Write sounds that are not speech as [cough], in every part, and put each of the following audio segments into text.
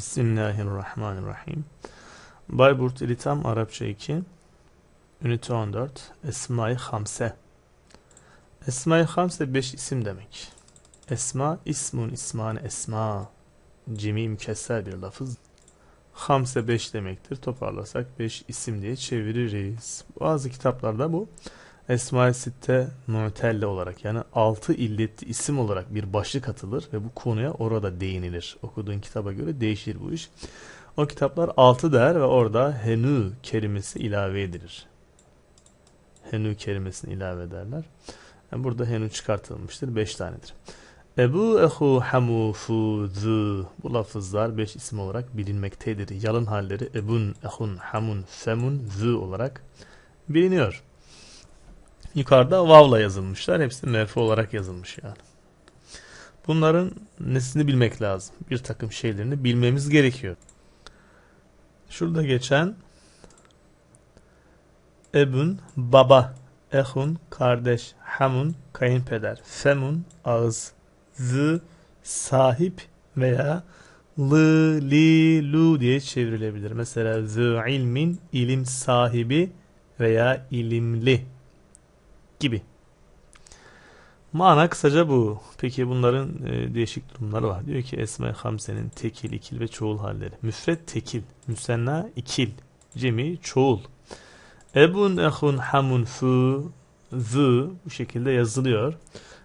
Bismillahirrahmanirrahim. Bayburt İlitam Arapça 2 Ünite 14 Esma-i Hamse Esma-i Hamse 5 isim demek. Esma ismun isman esma cimim keser bir lafız. Hamse 5 demektir. Toparlasak 5 isim diye çeviririz. Bazı kitaplarda bu Esma-i Sitte Mu'telle olarak yani altı illet isim olarak bir başlık atılır ve bu konuya orada değinilir. Okuduğun kitaba göre değişir bu iş. O kitaplar altı der ve orada henü kelimesi ilave edilir. Henü kelimesini ilave ederler. Yani burada henü çıkartılmıştır. Beş tanedir. Ebu ehu hamu fuzu bu lafızlar beş isim olarak bilinmektedir. Yalın halleri ebun ehun hamun semun zü olarak biliniyor. Yukarıda vavla yazılmışlar. Hepsi mf olarak yazılmış yani. Bunların nesini bilmek lazım. Bir takım şeylerini bilmemiz gerekiyor. Şurada geçen ebun baba, ehun kardeş, hamun kayınpeder, femun ağız, z sahip veya lı, li, lu diye çevrilebilir. Mesela z ilmin ilim sahibi veya ilimli gibi. Mana kısaca bu. Peki bunların e, değişik durumları var. Diyor ki esme hamsenin tekil, ikil ve çoğul halleri. Müfret tekil, müsenna ikil, cemi çoğul. Ebun, ehun, hamun, fu zı bu şekilde yazılıyor.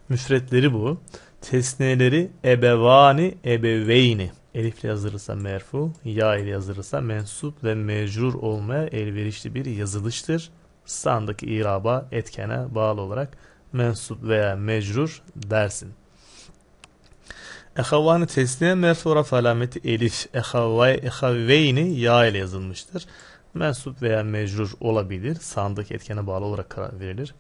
Müfretleri bu. Tesneleri ebevani, ebeveyni. Elifle yazılırsa merfu, ya ile yazılırsa mensup ve mecrur olmaya elverişli bir yazılıştır sandaki iraba etkene bağlı olarak mensup veya mecrur dersin. Ehavvani tesliye merfu alameti elif. Ehavveyni ya ile yazılmıştır. Mensup veya mecrur olabilir. Sandık etkene bağlı olarak karar verilir.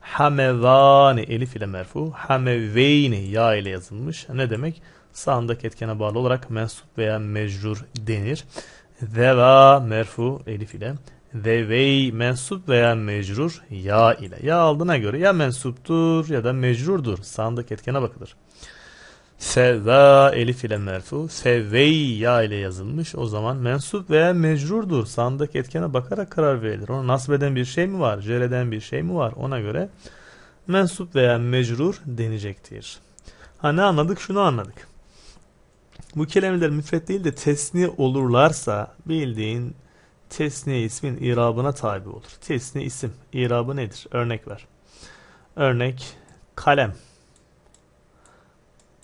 Hamevani elif ile merfu. Hameveyni ya ile yazılmış. Ne demek? Sandık etkene bağlı olarak mensup veya mecrur denir. Zeva merfu elif ile ve mensup veya mecrur ya ile. Ya aldığına göre ya mensuptur ya da mecrurdur. Sandık etkene bakılır. Fevva elif ile merfu. Fevvey ya ile yazılmış. O zaman mensup veya mecrurdur. Sandık etkene bakarak karar verilir. Ona nasbeden bir şey mi var? Cereden bir şey mi var? Ona göre mensup veya mecrur denecektir. Ha ne anladık? Şunu anladık. Bu kelimeler müfret değil de tesni olurlarsa bildiğin Tesne ismin irabına tabi olur. Tesne isim irabı nedir? Örnek ver. Örnek kalem.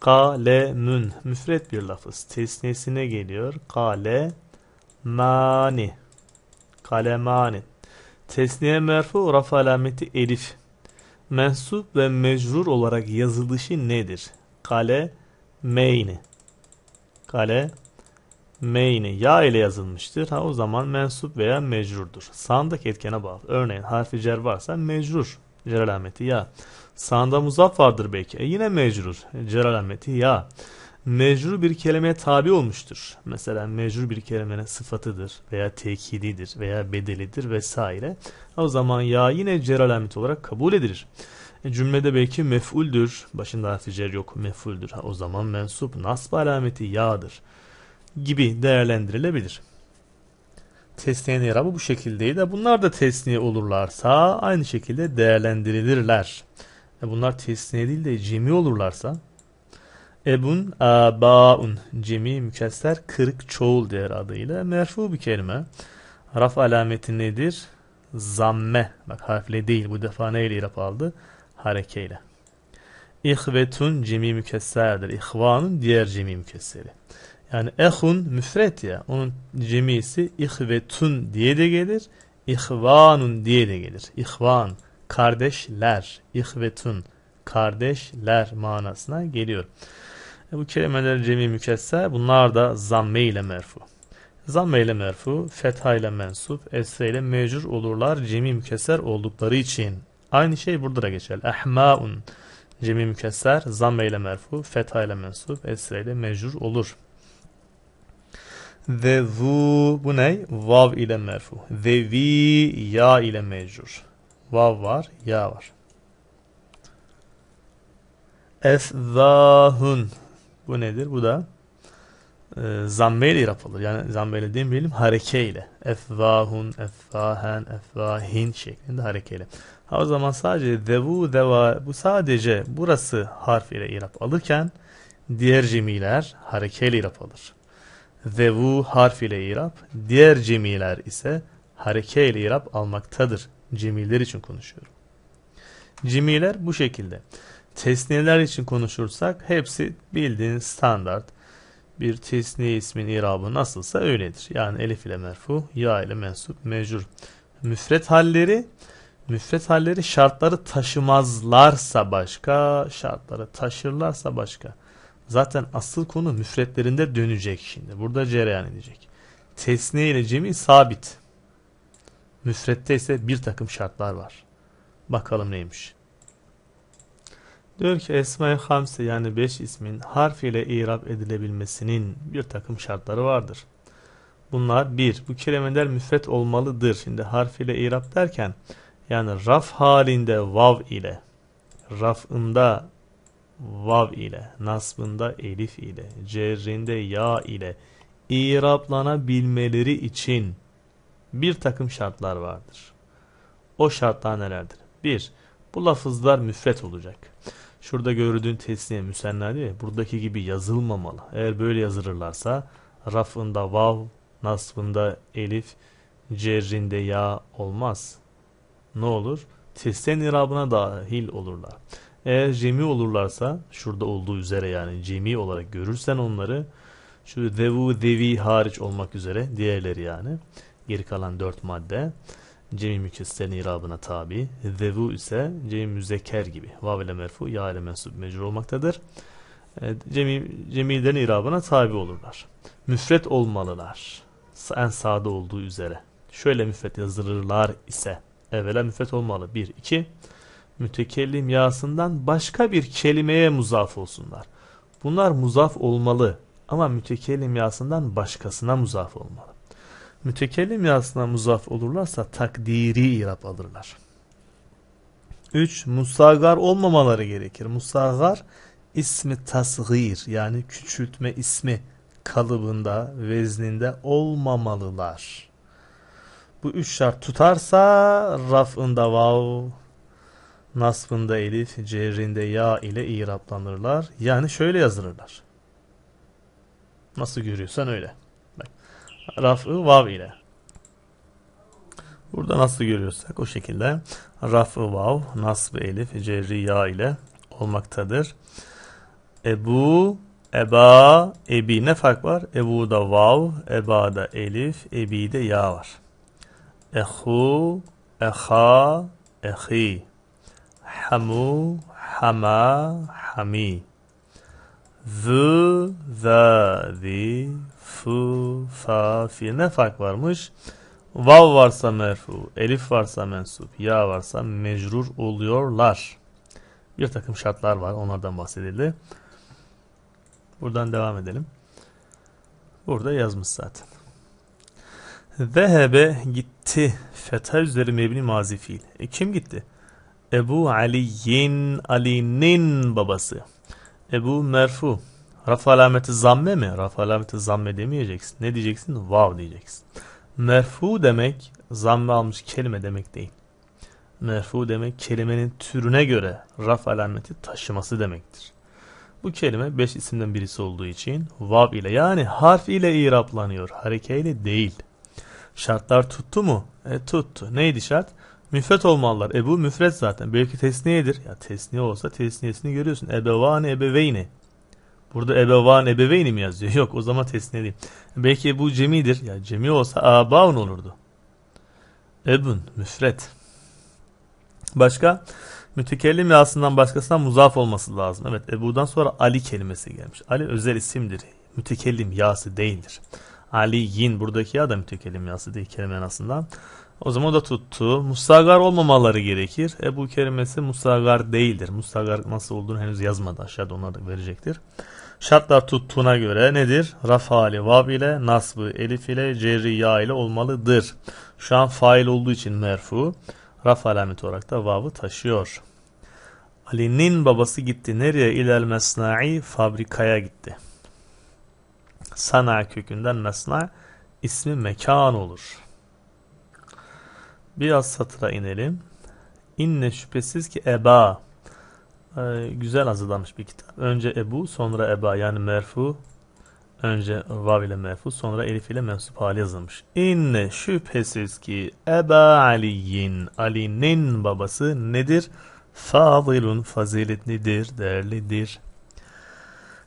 Kalemün müfret bir lafız. Tesnesine geliyor. Kale mani. Kalemani. Tesniye merfu raf alameti elif. Mensup ve mecrur olarak yazılışı nedir? Kale meyni. Kale meyni ya ile yazılmıştır. Ha o zaman mensup veya mecrurdur. Sağındaki etkene bağlı. Örneğin harfi cer varsa mecrur. Cer alameti ya. Sağında muzaf vardır belki. E yine mecrur. Cer alameti ya. Mecrur bir kelimeye tabi olmuştur. Mesela mecrur bir kelimenin sıfatıdır veya tekididir veya bedelidir vesaire. o zaman ya yine cer alameti olarak kabul edilir. E cümlede belki mef'uldür. Başında harfi cer yok. Mef'uldür. o zaman mensup nasb alameti ya'dır gibi değerlendirilebilir. Tesniyenin irabı bu şekildeydi. Bunlar da tesniye olurlarsa aynı şekilde değerlendirilirler. E, bunlar tesniye değil de cemi olurlarsa Ebun abaun cemi mükesser kırık çoğul değer adıyla merfu bir kelime. Raf alameti nedir? Zamme. Bak harfle değil bu defa neyle irap aldı? Harekeyle. İhvetun cemi mükesserdir. İhvanın diğer cemi mükesseri. Yani ehun müfret ya. Onun cemisi ihvetun diye de gelir. İhvanun diye de gelir. İhvan, kardeşler, ihvetun, kardeşler manasına geliyor. E, bu kelimeler cemi mükesse bunlar da zamme ile merfu. Zamme ile merfu, fetha ile mensup, esre ile mecur olurlar cemi mükeser oldukları için. Aynı şey burada da geçer. Ehmaun cemi mükesser, zamme ile merfu, fetha ile mensup, esre ile mecur olur. Ve vu bu ne? Vav ile merfu. Ve vi ya ile mecrur. Vav var, ya var. Esdahun. Bu nedir? Bu da e, zammeyle irap olur. Yani zammeyle demeyelim harekeyle. Efvahun, efvahen, efvahin şeklinde harekeyle. Ha o zaman sadece devu, deva bu sadece burası harf ile irap alırken diğer cemiler harekeyle irap alır ve vu harf ile irap, diğer cemiler ise hareke ile irap almaktadır. Cemiler için konuşuyorum. Cemiler bu şekilde. Tesniyeler için konuşursak hepsi bildiğin standart bir tesniye ismin irabı nasılsa öyledir. Yani elif ile merfu, ya ile mensup, mecur. Müfret halleri müfret halleri şartları taşımazlarsa başka, şartları taşırlarsa başka. Zaten asıl konu müfretlerinde dönecek şimdi. Burada cereyan edecek. Tesniye ile cemi sabit. Müfrette ise bir takım şartlar var. Bakalım neymiş. Diyor ki Esma-i Hamse yani 5 ismin harf ile irab edilebilmesinin bir takım şartları vardır. Bunlar 1. Bu kelimeler müfret olmalıdır. Şimdi harf ile irab derken yani raf halinde vav ile rafında vav ile, nasbında elif ile, cerrinde ya ile iraplanabilmeleri için bir takım şartlar vardır. O şartlar nelerdir? Bir, bu lafızlar müfret olacak. Şurada gördüğün tesniye müsenna değil buradaki gibi yazılmamalı. Eğer böyle yazılırlarsa rafında vav, nasbında elif, cerrinde ya olmaz. Ne olur? Tesniye irabına dahil olurlar. Eğer cemi olurlarsa şurada olduğu üzere yani cemi olarak görürsen onları şu devu devi hariç olmak üzere diğerleri yani geri kalan dört madde cemi mükesselin irabına tabi. devu ise cemi müzeker gibi. Vav ile merfu, ya ile mensup mecbur olmaktadır. E, cemi, cemiden irabına tabi olurlar. Müfret olmalılar. En sağda olduğu üzere. Şöyle müfret yazılırlar ise evvela müfret olmalı. Bir, iki mütekellim yasından başka bir kelimeye muzaf olsunlar. Bunlar muzaf olmalı ama mütekellim yasından başkasına muzaf olmalı. Mütekellim yasına muzaf olurlarsa takdiri irap alırlar. 3. Musagar olmamaları gerekir. Musagar ismi tasgir yani küçültme ismi kalıbında, vezninde olmamalılar. Bu üç şart tutarsa rafında vav, nasbında elif, cerrinde ya ile iraplanırlar. Yani şöyle yazılırlar. Nasıl görüyorsan öyle. Bak. Raf'ı vav ile. Burada nasıl görüyorsak o şekilde raf'ı vav, nasb elif, cerri ya ile olmaktadır. Ebu, eba, ebi ne fark var? Ebu'da vav, eba'da elif, ebi'de ya var. Ehu, eha, ehi hamu, hama, hami. Zı, za, zi, fı, fa, fi. Ne fark varmış? Vav varsa merfu, elif varsa mensup, ya varsa mecrur oluyorlar. Bir takım şartlar var. Onlardan bahsedildi. Buradan devam edelim. Burada yazmış zaten. Vehebe gitti. Fetha üzeri mebni mazi fiil. E kim gitti? Ebu Ali'nin Ali'nin babası. Ebu merfu. Raf alameti zamme mi? Raf alameti zamme demeyeceksin. Ne diyeceksin? Vav diyeceksin. Merfu demek zamme almış kelime demek değil. Merfu demek kelimenin türüne göre raf alameti taşıması demektir. Bu kelime beş isimden birisi olduğu için vav ile yani harf ile iraplanıyor. Hareke değil. Şartlar tuttu mu? E tuttu. Neydi şart? Müfret olmalılar. Ebu müfret zaten. Belki tesniyedir. Ya tesniye olsa tesniyesini görüyorsun. Ebevan ebeveyni. Burada ebevan ebeveyni mi yazıyor? [laughs] Yok o zaman tesniye Belki bu cemidir. Ya cemi olsa abaun olurdu. Ebun müfret. Başka? Mütekellim aslından başkasına muzaf olması lazım. Evet Ebu'dan sonra Ali kelimesi gelmiş. Ali özel isimdir. Mütekellim yası değildir. Ali yin buradaki ya da mütekellim yası değil kelimenin aslında. O zaman o da tuttu. Mustagar olmamaları gerekir. E bu kelimesi mustagar değildir. Mustagar nasıl olduğunu henüz yazmadı. Aşağıda onları da verecektir. Şartlar tuttuğuna göre nedir? Raf hali vav ile, nasbı elif ile, cerri ya ile olmalıdır. Şu an fail olduğu için merfu. Raf alameti olarak da vav'ı taşıyor. Ali'nin babası gitti. Nereye? İlel mesna'i fabrikaya gitti. Sana kökünden mesna ismi mekan olur. Biraz satıra inelim. İnne şüphesiz ki eba. Ee, güzel hazırlanmış bir kitap. Önce ebu sonra eba yani merfu. Önce vav ile merfu sonra elif ile mensup hali yazılmış. İnne şüphesiz ki eba Ali'nin Ali'nin babası nedir? Fadilun faziletlidir, değerlidir.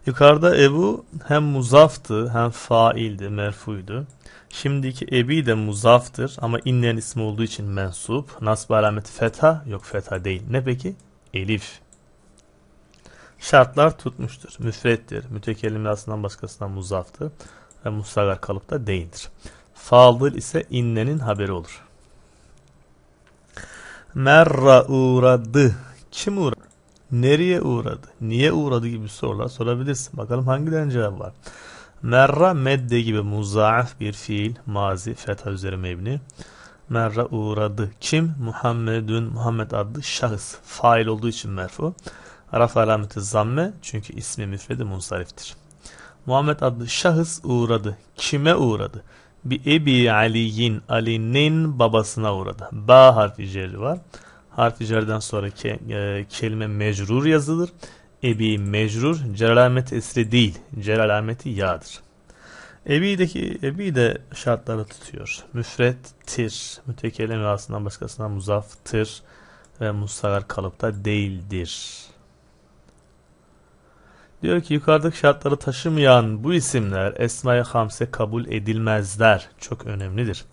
Yukarıda Ebu hem muzaftı hem faildi, merfuydu. Şimdiki ebi de muzaftır ama inlerin ismi olduğu için mensup. Nasb alamet feta Yok feta değil. Ne peki? Elif. Şartlar tutmuştur. Müfrettir. Mütekellim aslından başkasından muzaftır. Ve kalıp da değildir. Fadıl ise innenin haberi olur. Merra uğradı. Kim uğradı? Nereye uğradı? Niye uğradı gibi sorular sorabilirsin. Bakalım hangilerinin cevabı var. Merra medde gibi muzaaf bir fiil. Mazi fetha üzeri mebni. Merra uğradı. Kim? Muhammedun Muhammed adlı şahıs. Fail olduğu için merfu. Raf alameti zamme çünkü ismi müfredi munsariftir. Muhammed adlı şahıs uğradı. Kime uğradı? Bi Ebi Ali'in, Ali'nin babasına uğradı. Ba harfi cerri var. Harfi cerden sonra ke, e, kelime mecrur yazılır ebi mecrur celalamet esri değil. Celalameti yağdır. Ebi'deki ebi de şartları tutuyor. Müfret, Müfrettir. Mütekellim rahatsından başkasına muzaftır ve mustagar kalıpta değildir. Diyor ki yukarıdaki şartları taşımayan bu isimler Esma-i Hamse kabul edilmezler. Çok önemlidir.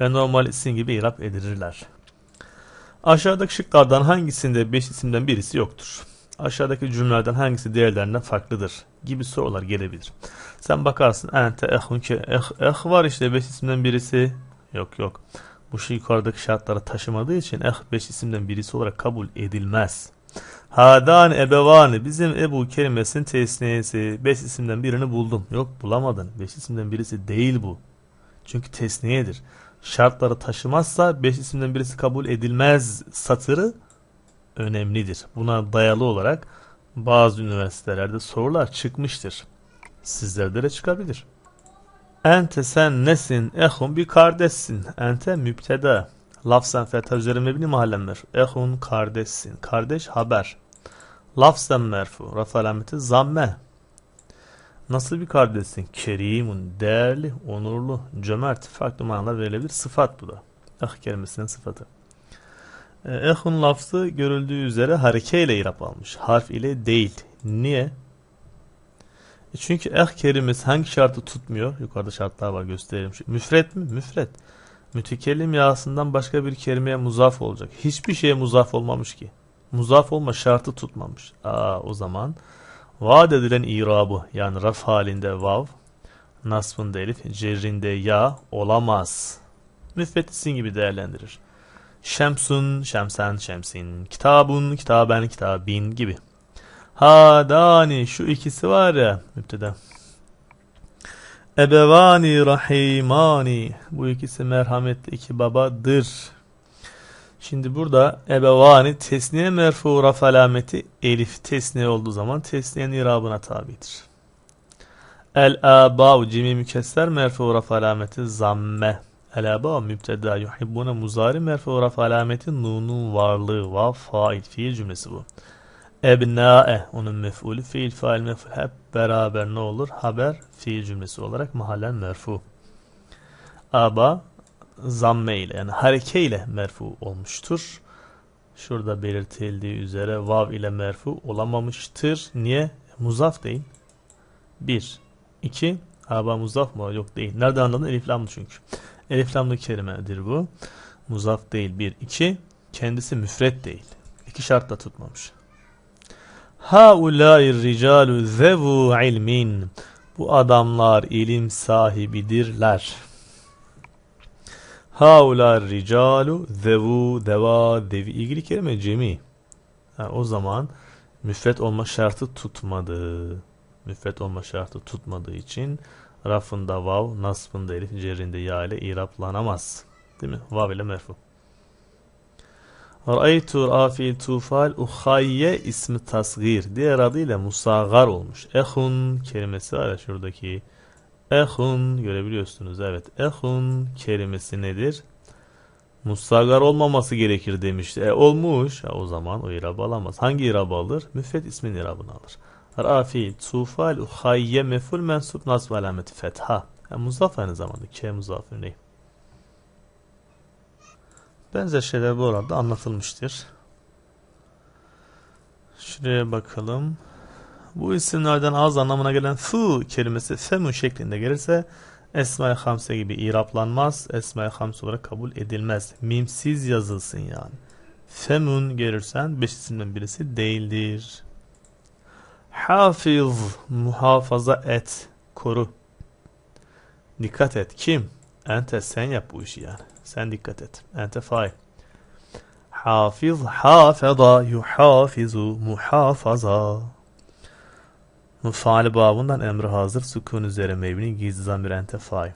Ve normal isim gibi irap edilirler. Aşağıdaki şıklardan hangisinde 5 isimden birisi yoktur? aşağıdaki cümlelerden hangisi diğerlerinden farklıdır gibi sorular gelebilir. Sen bakarsın ente ehunke eh, eh var işte beş isimden birisi yok yok. Bu şey yukarıdaki şartlara taşımadığı için eh beş isimden birisi olarak kabul edilmez. Hadan ebevani bizim Ebu kelimesinin tesniyesi beş isimden birini buldum. Yok bulamadın Beş isimden birisi değil bu. Çünkü tesniyedir. Şartları taşımazsa beş isimden birisi kabul edilmez satırı önemlidir. Buna dayalı olarak bazı üniversitelerde sorular çıkmıştır. Sizlerde de çıkabilir. Ente sen nesin? Ehun bir kardeşsin. Ente müpteda. Lafzen fetha üzeri bini mahallenler. Ehun kardeşsin. Kardeş haber. Lafzen merfu. Raf alameti zamme. Nasıl bir kardeşsin? Kerimun. Değerli, onurlu, cömert. Farklı manalar verilebilir. Sıfat bu da. Ah kelimesinin sıfatı. E, Ehun lafzı görüldüğü üzere hareke ile irap almış. Harf ile değil. Niye? E çünkü eh kerimiz hangi şartı tutmuyor? Yukarıda şartlar var gösterelim. Müfret mi? Müfret. Mütekellim yasından başka bir kelimeye muzaf olacak. Hiçbir şeye muzaf olmamış ki. Muzaf olma şartı tutmamış. Aa, o zaman vaat edilen irabı yani raf halinde vav, nasbında elif, cerrinde ya olamaz. Müfettisin gibi değerlendirir. Şemsun, şemsen, şemsin, kitabun, kitaben, kitabin gibi. Ha, Hadani şu ikisi var ya müpteda. Ebevani rahimani bu ikisi merhametli iki babadır. Şimdi burada ebevani tesniye merfu raf alameti elif tesniye olduğu zaman tesniyenin irabına tabidir. El abav cimi mükesser merfu raf alameti zamme. Helaba müpteda yuhibbuna muzari merfu raf alameti nunun varlığı va fail fiil cümlesi bu. Ebna'e onun mef'ulü fiil fail mef'ul hep beraber ne olur? Haber fiil cümlesi olarak mahallen merfu. Aba zamme ile yani hareke ile merfu olmuştur. Şurada belirtildiği üzere vav ile merfu olamamıştır. Niye? Muzaf değil. Bir. iki Aba muzaf mı? Yok değil. Nerede anladın? Elif lam çünkü. Eliflamlı kelimedir bu. Muzaf değil. Bir. iki. Kendisi müfret değil. İki şartla tutmamış. Haulâir ricalu zevu ilmin. Bu adamlar ilim sahibidirler. Haulâir ricalu zevu deva devi. ilgili kelime cemi. Ha, o zaman müfret olma şartı tutmadı. Müfret olma şartı tutmadığı için Rafında vav, nasbında elif, cerinde ya ile iraplanamaz. Değil mi? Vav ile merfu. Ra'aytu rafi tufal uhayye ismi tasgir. Diğer adıyla musagar olmuş. Ehun kelimesi var ya şuradaki. Ehun görebiliyorsunuz. Evet. Ehun kelimesi nedir? Musagar olmaması gerekir demişti. E olmuş. Ya, o zaman o irabı alamaz. Hangi irabı alır? Müfet ismin irabını alır. Ra'a fiil, tufal, hayye, meful, mensup, nasb alameti, fetha. Yani muzaf aynı zamanda. K muzaf örneği. Benzer şeyler bu arada anlatılmıştır. Şuraya bakalım. Bu isimlerden az anlamına gelen fu kelimesi femu şeklinde gelirse Esma-i Hamse gibi iraplanmaz. Esma-i Hamse olarak kabul edilmez. Mimsiz yazılsın yani. Femun gelirsen beş isimden birisi değildir. Hafiz, muhafaza et, koru. Dikkat et. Kim? Ente sen yap bu işi yani. Sen dikkat et. Ente fail. Hafiz, hafaza, yuhafizu, muhafaza. Mufaali babından emri hazır. Sukun üzere mevni gizli zamir ente fail.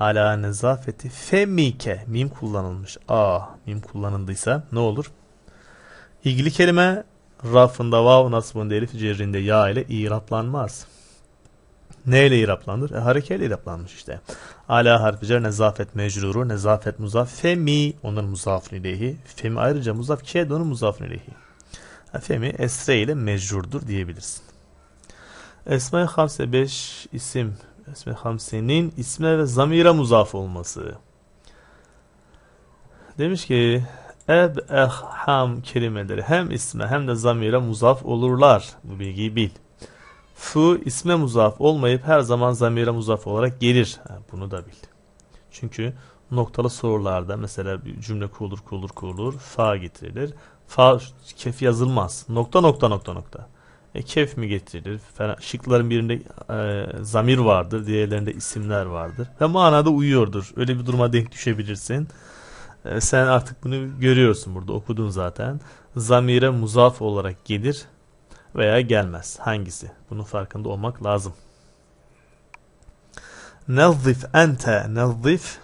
Ala nezafeti femike. Mim kullanılmış. A. Mim kullanıldıysa ne olur? İlgili kelime Rafında vav nasbında elif cerrinde ya ile iraplanmaz. Ne ile iraplanır? E, harekeyle iraplanmış işte. Ala harfi cer nezafet mecruru, nezafet muzaf, femi, onun muzafın ileyhi. Femi ayrıca muzaf ki onun muzafın ileyhi. E, femi esre ile mecrurdur diyebilirsin. Esma-i Hamse 5 isim. Esma-i Hamse'nin isme ve zamira muzaf olması. Demiş ki eb, eham eh, kelimeleri hem isme hem de zamire muzaf olurlar. Bu bilgiyi bil. Fu isme muzaf olmayıp her zaman zamire muzaf olarak gelir. Bunu da bil. Çünkü noktalı sorularda mesela bir cümle kurulur kurulur kurulur fa getirilir. Fa kef yazılmaz. Nokta nokta nokta nokta. E, kef mi getirilir? Şıkların birinde e, zamir vardır. Diğerlerinde isimler vardır. Ve manada uyuyordur. Öyle bir duruma denk düşebilirsin. Ee, sen artık bunu görüyorsun burada okudun zaten. Zamire muzaf olarak gelir veya gelmez. Hangisi? Bunun farkında olmak lazım. Nezzif ente nezzif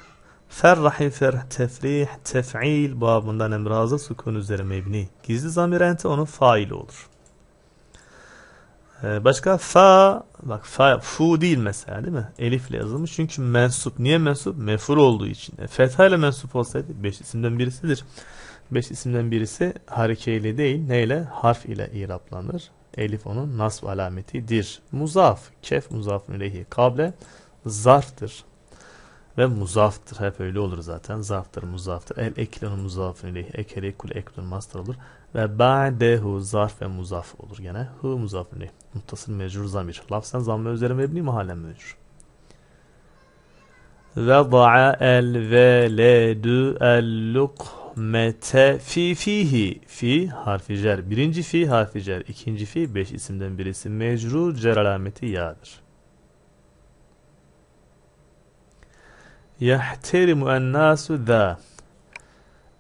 Ferrahi ferh tefrih tef'il babından emrazı sukun üzeri mebni. Gizli zamir ente onun faili olur. Ee, başka fa bak fa fu değil mesela değil mi? Elifle yazılmış. Çünkü mensup. Niye mensup? Mefur olduğu için. E, fetha ile mensup olsaydı beş isimden birisidir. Beş isimden birisi harekeyle değil neyle? Harf ile iraplanır. Elif onun nasb alametidir. Muzaf. Kef muzaf mülehi. Kable zarftır. Ve muzaftır. Hep öyle olur zaten. Zarftır, muzaftır. El eklenun muzafın ileyhi. Ekerekul eklenun master olur. Ve ba'dehu zarf ve muzaf olur gene. Hu muzaf ne? Muttasıl mecrur zamir. Lafzen zamme üzerine mebni mahallen mecrur. Veda'a el veledü el lukmete fi fihi. Fi harfi cer. Birinci fi harfi cer. ikinci fi beş isimden birisi. Mecrur cer alameti ya'dır. Yahterimu en nasu da.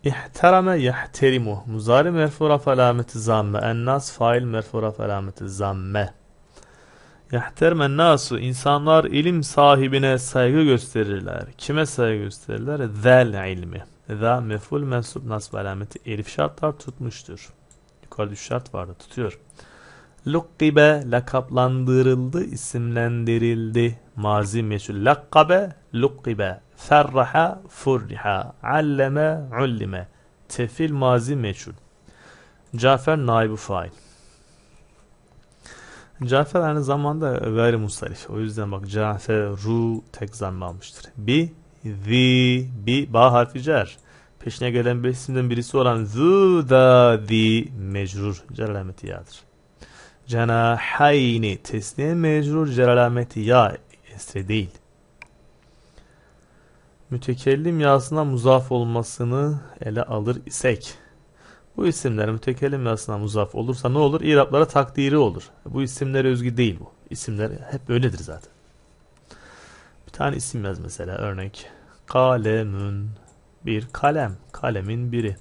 İhterame yehterimu. Muzari merfu raf alameti zamme. Ennas fail merfu raf alameti zamme. Yehtermen nasu. insanlar ilim sahibine saygı gösterirler. Kime saygı gösterirler? Zel ilmi. Za meful mensup nasb alameti. Elif şartlar tutmuştur. Yukarıda üç şart vardı. Tutuyor. Lukkibe lakaplandırıldı, isimlendirildi. Mazi meçhul. Lakkabe, lukkibe. Ferraha furriha. Alleme ullime. Tefil mazi meçhul. Cafer naibu fail. Cafer aynı zamanda gayri mustarif. O yüzden bak Cafer ru tek zamm almıştır. Bi, zi, bi, ba harfi cer. Peşine gelen beş isimden birisi olan zı, da, zi, mecrur. Cer alameti ya'dır. Cenahayni tesniye mecrur. Cer ya esre değil mütekellim yazısına muzaf olmasını ele alır isek bu isimler mütekellim yazısına muzaf olursa ne olur? İraplara takdiri olur. Bu isimlere özgü değil bu. İsimler hep öyledir zaten. Bir tane isim yaz mesela örnek. Kalemün bir kalem. Kalemin biri.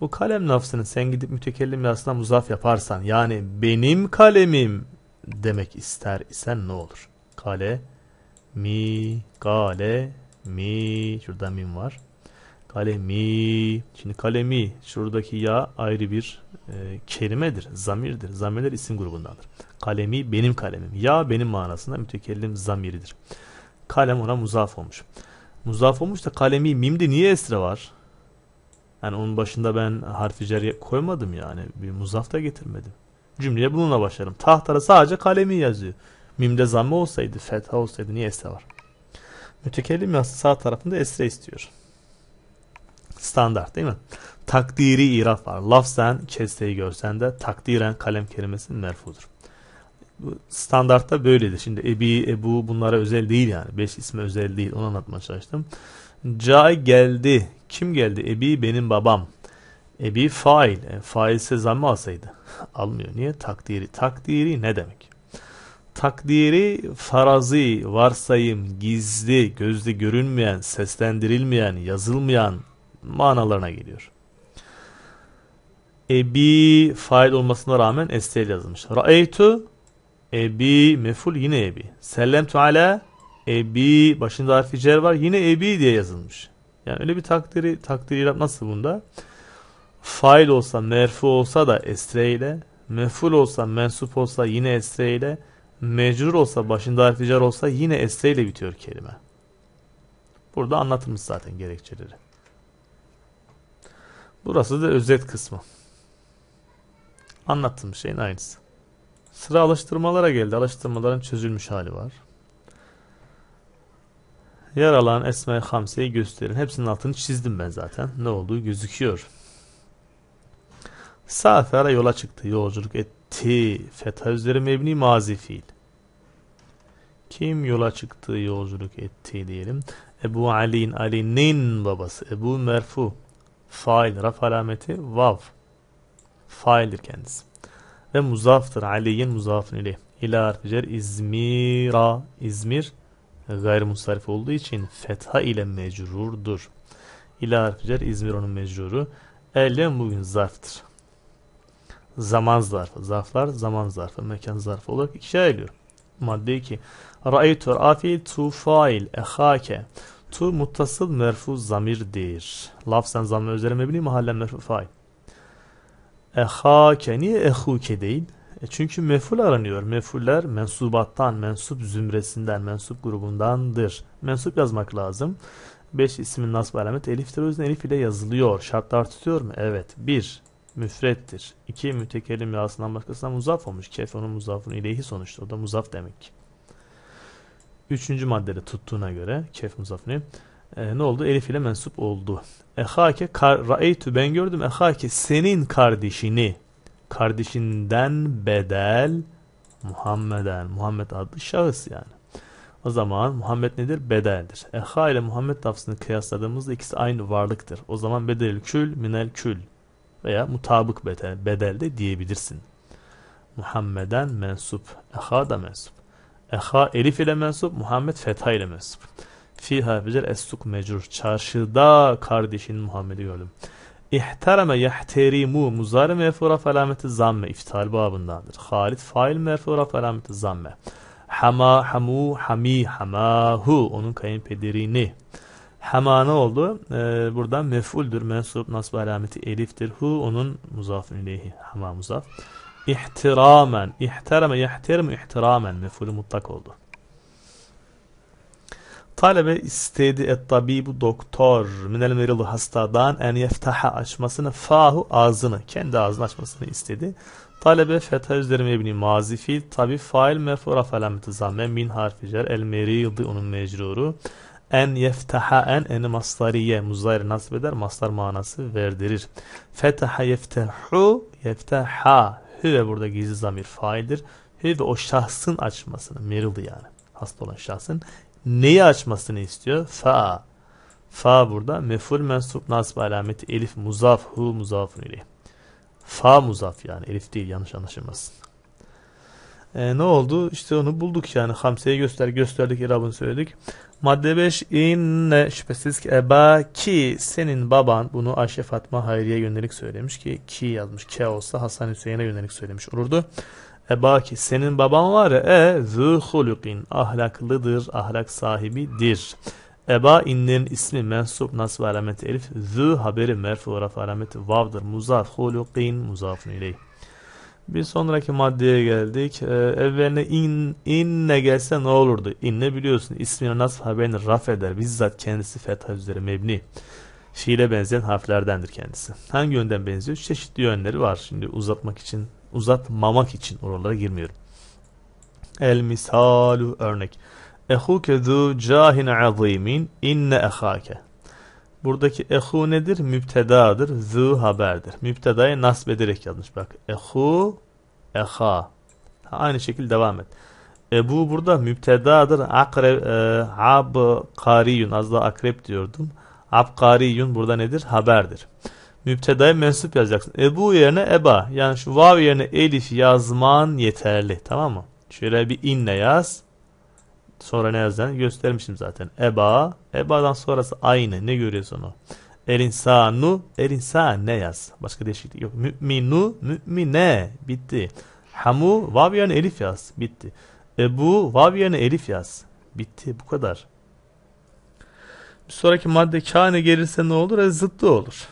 Bu kalem lafzını sen gidip mütekellim yazısına muzaf yaparsan yani benim kalemim demek ister isen ne olur? Kale mi kale mi. Şurada mim var. Kalemi. Şimdi kalemi şuradaki ya ayrı bir e, kelimedir. Zamirdir. Zamirler isim grubundandır. Kalemi benim kalemim. Ya benim manasında mütekellim zamiridir. Kalem ona muzaf olmuş. Muzaf olmuş da kalemi mimde niye esre var? Yani onun başında ben harfi ceriye koymadım yani. Bir muzaf da getirmedim. Cümleye bununla başlarım. Tahtara sadece kalemi yazıyor. Mimde zamme olsaydı, fetha olsaydı niye esre var? Mütekellim yazısı sağ tarafında esre istiyor. Standart değil mi? Takdiri iraf var. Lafzen kesteyi görsen de takdiren kalem kelimesi merfudur. Standartta böyledir. Şimdi Ebi, Ebu bunlara özel değil yani. Beş isme özel değil. Onu anlatmaya çalıştım. Ca geldi. Kim geldi? Ebi benim babam. Ebi fail. E, failse zammı alsaydı. [laughs] Almıyor. Niye? Takdiri. Takdiri ne demek? takdiri farazi, varsayım, gizli, gözde görünmeyen, seslendirilmeyen, yazılmayan manalarına geliyor. Ebi fail olmasına rağmen estel yazılmış. Ra'eytu ebi meful yine ebi. Sellemtu ala ebi başında harfi cer var yine ebi diye yazılmış. Yani öyle bir takdiri takdiri nasıl bunda? Fail olsa merfu olsa da esre meful olsa mensup olsa yine esre mecrur olsa, başında harf olsa yine esre ile bitiyor kelime. Burada anlatılmış zaten gerekçeleri. Burası da özet kısmı. Anlattığım şeyin aynısı. Sıra alıştırmalara geldi. Alıştırmaların çözülmüş hali var. Yer alan esma Hamse'yi gösterin. Hepsinin altını çizdim ben zaten. Ne olduğu gözüküyor. Safer'e yola çıktı. Yolculuk etti. Gitti. Fetha üzeri mebni mazi fiil. Kim yola çıktı, yolculuk etti diyelim. Ebu Ali'nin, Ali'nin babası. Ebu Merfu. Fail, raf alameti, vav. Faildir kendisi. Ve muzaftır. Ali'nin muzafın ile. İla harfi cer İzmir'a. İzmir gayrimusarif olduğu için fetha ile mecrurdur. İla harfi cer İzmir onun mecruru. Ellen bugün zarftır zaman zarfı. Zarflar zaman zarfı, mekan zarfı olarak ikiye ayrılıyor. Madde 2. Ra'eytu ra'fi tu fail ehake. Tu muttasıl merfu zamirdir. Lafzen zammı üzere mebni mahallen merfu fail. Ehake niye ehuke değil? E çünkü meful aranıyor. Mefuller mensubattan, mensup zümresinden, mensup grubundandır. Mensup yazmak lazım. 5 ismin nasb alamet eliftir. O yüzden elif ile yazılıyor. Şartlar tutuyor mu? Evet. 1 müfrettir. İki mütekellim râsından başkasına muzaf olmuş. Kef onun muzafını ileyhi sonuçta. O da muzaf demek. ki. Üçüncü maddede tuttuğuna göre kef muzafını e, ne oldu? Elif ile mensup oldu. Ehake ra'eytü ben gördüm. Ehake senin kardeşini kardeşinden bedel Muhammeden. Muhammed adlı şahıs yani. O zaman Muhammed nedir? Bedeldir. Eha ile Muhammed lafzını kıyasladığımızda ikisi aynı varlıktır. O zaman bedel kül minel kül veya mutabık bedel de diyebilirsin. Muhammeden mensup, eha da mensup. Eha elif ile mensup, Muhammed fetha ile mensup. Fi harfidir essuk mecrur. Çarşıda kardeşin Muhammed'i gördüm. İhterame yahterimu muzari merfu raf alameti zamme iftal babındandır. Halit fail merfu raf alameti zamme. Hama hamu hami hamahu onun kayınpederini. Hemane oldu. Ee, buradan mef'uldür. Mensup nasb alameti eliftir. Hu onun muzafın ileyhi. Hema muzaf. İhtiramen. İhterame yehterimu ihtiramen. Mef'ulü mutlak oldu. Talebe istedi et tabibu doktor minel merilu hastadan en yeftaha açmasını fahu ağzını kendi ağzını açmasını istedi. Talebe fetha üzerine ibni mazi fiil tabi fail mefura felameti zamme min harfi cer el meridi onun mecruru. En yeftaha en eni masdariye. Muzayir nasip eder. Maslar manası verdirir. Fetaha yeftahu yeftaha. Hü ve burada gizli zamir faildir. Hü ve o şahsın açmasını. Merildi yani. Hasta olan şahsın. Neyi açmasını istiyor? Fa. Fa burada meful mensup nasip alameti elif muzaf hu muzafun ileyh. Fa muzaf yani elif değil yanlış anlaşılmasın. E, ne oldu? İşte onu bulduk yani. Hamse'yi göster, gösterdik, irabını söyledik. Madde 5. İnne şüphesiz ki eba ki senin baban bunu Ayşe Fatma Hayri'ye yönelik söylemiş ki ki yazmış. Ke olsa Hasan Hüseyin'e yönelik söylemiş olurdu. Eba ki senin baban var ya e zü ahlaklıdır, ahlak sahibidir. Eba innin ismi mensup nasb alameti elif zü haberi merfu raf alameti vavdır. Muzaf hulukin muzafun ileyh. Bir sonraki maddeye geldik. Ee, evveline in, inne gelse ne olurdu? İnne biliyorsun ismini nasıl haberini raf eder. Bizzat kendisi fetha üzere mebni. Fiile benzeyen harflerdendir kendisi. Hangi yönden benziyor? Çeşitli yönleri var. Şimdi uzatmak için, uzatmamak için oralara girmiyorum. El misalu örnek. Ehuke zu cahin azimin inne ehake. Buradaki ehu nedir? Mübtedadır. Zı haberdir. Mübtedayı nasb ederek yazmış. Bak ehu eha. Aynı şekilde devam et. Ebu burada mübtedadır. Akre, e, kariyun. Az daha akrep diyordum. Ab kariyun burada nedir? Haberdir. Mübtedayı mensup yazacaksın. Ebu yerine eba. Yani şu vav yerine elif yazman yeterli. Tamam mı? Şöyle bir inle yaz sonra ne yazacağını göstermişim zaten. Eba, ebadan sonrası aynı. Ne görüyorsun o? El insanu, el insane yaz. Başka değişiklik yok. Müminu, mümine. Bitti. Hamu, vav yerine elif yaz. Bitti. Ebu, vav yerine elif yaz. Bitti. Bu kadar. Bir sonraki madde kâne gelirse ne olur? E, zıttı olur.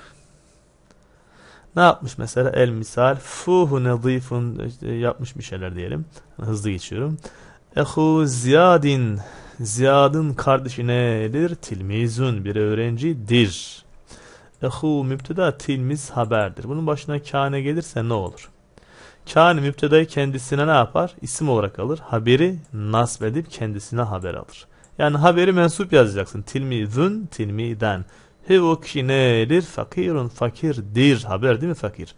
Ne yapmış mesela? El misal. Fuhu nedifun işte yapmış bir şeyler diyelim. Hızlı geçiyorum. Ehu Ziyad'in Ziyad'ın kardeşi nedir? Tilmizun bir öğrencidir. Ehu müpteda tilmiz haberdir. Bunun başına kâne gelirse ne olur? Kâne müptedayı kendisine ne yapar? İsim olarak alır. Haberi nasb edip kendisine haber alır. Yani haberi mensup yazacaksın. Tilmizun tilmiden. He o kişi nedir? Fakirun fakirdir. Haber değil mi fakir?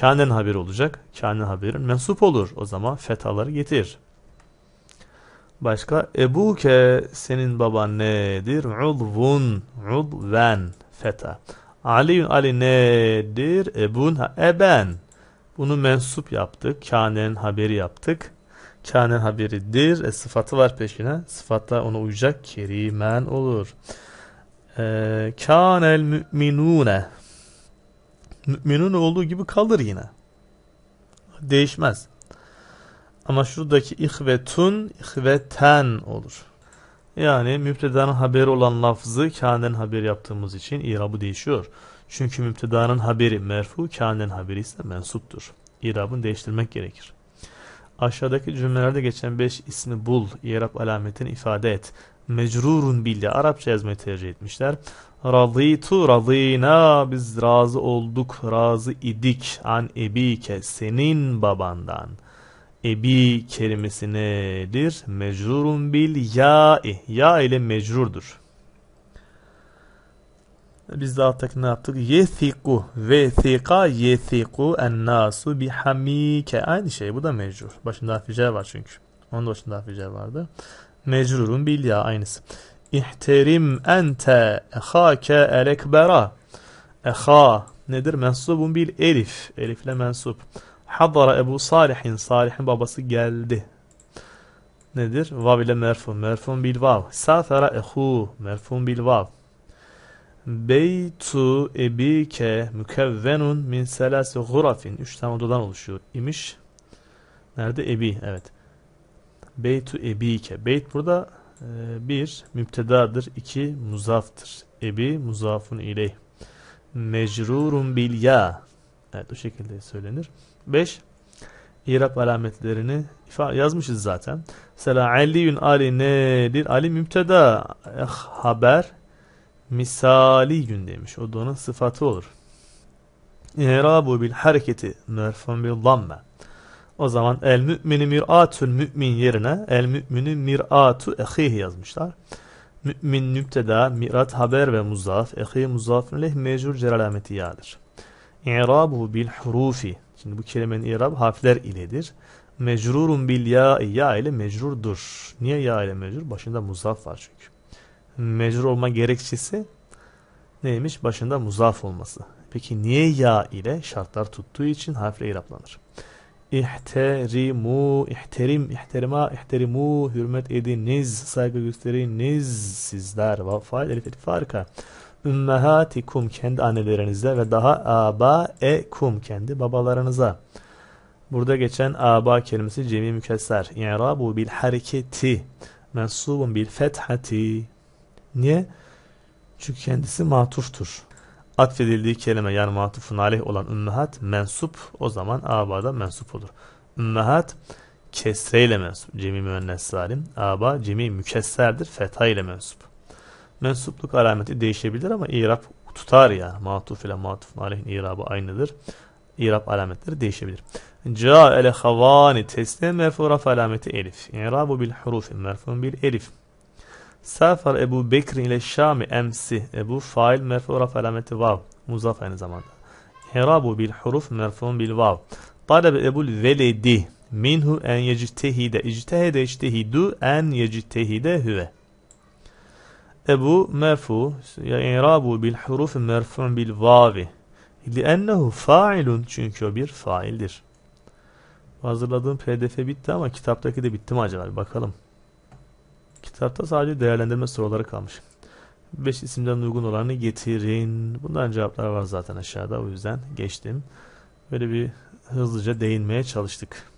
Kânen haberi olacak. Kânen haberin mensup olur. O zaman fetaları getir. Başka ebuke senin baban nedir? Udvun, udven, feta. Ali Ali nedir? Ebun, eben. Bunu mensup yaptık. Kâne'nin haberi yaptık. Kâne'nin haberidir. E, sıfatı var peşine. Sıfatla ona uyacak. Kerimen olur. E, Kânel mü'minûne. Mü'minun olduğu gibi kalır yine. Değişmez. Ama şuradaki ihvetun ihveten olur. Yani müptedanın haberi olan lafzı kânen haber yaptığımız için irabı değişiyor. Çünkü müptedanın haberi merfu, kânen haberi ise mensuptur. İrabını değiştirmek gerekir. Aşağıdaki cümlelerde geçen beş ismi bul, irab alametini ifade et. Mecrurun billi, Arapça yazmayı tercih etmişler. Radîtu radîna, biz razı olduk, razı idik. An ebike, senin babandan.'' ebi kelimesi nedir? Mecrurun bil ya'i. Ya ile mecrurdur. Biz daha tak ne yaptık? Yethiku ve thika yethiku en nasu bihamike. Aynı şey bu da mecrur. Başında harfi var çünkü. Onun da başında harfi vardı. Mecrurun bil ya aynısı. İhterim ente ehake el ekbera. Eha nedir? Mensubun bil elif. Elifle mensup. Hadara Ebu Salih'in. Salih'in babası geldi. Nedir? Vav ile merfu. Merfun bil vav. Safara ehu. Merfun bil vav. Beytu ebike mükevvenun min selasi gurafin. Üç tane odadan oluşuyor İmiş? Nerede? Ebi. Evet. Beytu ebike. Beyt burada e, bir müptedadır. iki muzaftır. Ebi muzafun ileyh. Mecrurun bil ya. Evet o şekilde söylenir. 5. İrab alametlerini yazmışız zaten. Mesela Aliyün Ali nedir? Ali mümteda eh, haber misali gün demiş. O da onun sıfatı olur. İrabu bil hareketi merfun bil damme. O zaman el mümini mir'atul mümin yerine el mümini mir'atu ehih yazmışlar. Mümin mübteda, mirat haber ve muzaf, ehi muzafun leh mecur ceralametiyyadır. İrabu bil hurufi Şimdi bu kelimenin irab harfler iledir. Mecrurun bil ya ya ile mecrurdur. Niye ya ile mecrur? Başında muzaf var çünkü. Mecrur olma gerekçesi neymiş? Başında muzaf olması. Peki niye ya ile şartlar tuttuğu için harfle iraplanır? İhterimu, ihterim, ihterima, ihterimu, hürmet ediniz, saygı gösteriniz sizler. Vafa, elif, elif, Farka ümmehatikum kendi annelerinizle ve daha abaekum kendi babalarınıza. Burada geçen aba kelimesi cemi mükesser. İ'rabu bil hareketi mensubun bil fethati. Niye? Çünkü kendisi matuftur. Atfedildiği kelime yani matufun aleyh olan ümmehat mensup o zaman da mensup olur. Ümmehat kesreyle mensup. Cemi müennes salim. Aba cemi mükesserdir. Fetha ile mensup mensupluk alameti değişebilir ama irap tutar yani. Matuf ile matuf aleyhin irabı aynıdır. İrab alametleri değişebilir. Ca ele havani tesne merfu raf alameti elif. İrabu bil hurufi merfun bil elif. Safar Ebu Bekir ile Şami emsi. Ebu fail merfu raf alameti vav. Muzaf aynı zamanda. İrabu bil huruf merfun bil vav. Talebe Ebu Veledi minhu en yecitehide. İctehide içtehidu en yecitehide hüve. Ebu bu merfu yani bil huruf merfu'un bil vavi. Liennehu failun çünkü o bir faildir. Hazırladığım pdf bitti ama kitaptaki de bitti mi acaba? Bakalım. Kitapta sadece değerlendirme soruları kalmış. 5 isimden uygun olanı getirin. Bunların cevaplar var zaten aşağıda. O yüzden geçtim. Böyle bir hızlıca değinmeye çalıştık.